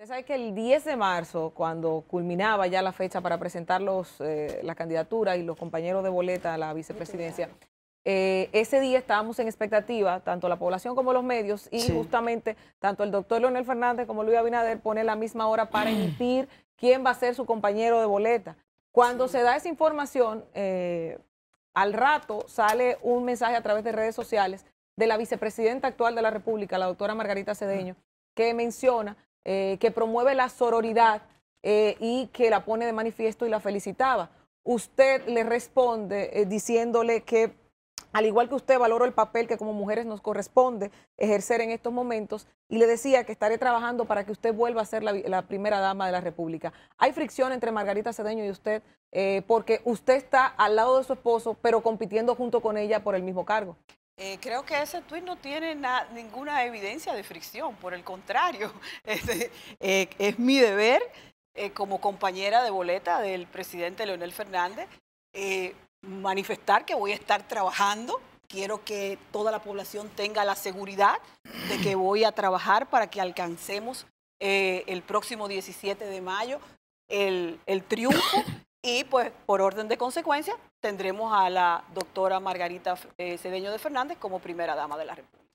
Usted sabe que el 10 de marzo, cuando culminaba ya la fecha para presentar eh, la candidatura y los compañeros de boleta a la vicepresidencia, eh, ese día estábamos en expectativa, tanto la población como los medios, y justamente tanto el doctor Leonel Fernández como Luis Abinader ponen la misma hora para emitir quién va a ser su compañero de boleta. Cuando se da esa información, eh, al rato sale un mensaje a través de redes sociales de la vicepresidenta actual de la República, la doctora Margarita Cedeño, que menciona eh, que promueve la sororidad eh, y que la pone de manifiesto y la felicitaba. Usted le responde eh, diciéndole que, al igual que usted, valoro el papel que como mujeres nos corresponde ejercer en estos momentos y le decía que estaré trabajando para que usted vuelva a ser la, la primera dama de la República. Hay fricción entre Margarita Cedeño y usted porque usted está al lado de su esposo, pero compitiendo junto con ella por el mismo cargo. Eh, creo que ese tuit no tiene ninguna evidencia de fricción, por el contrario, eh, es, mi deber eh, como compañera de boleta del presidente Leonel Fernández manifestar que voy a estar trabajando. Quiero que toda la población tenga la seguridad de que voy a trabajar para que alcancemos el próximo 17 de mayo el triunfo Y pues por orden de consecuencia tendremos a la doctora Margarita eh, Cedeño de Fernández como primera dama de la República.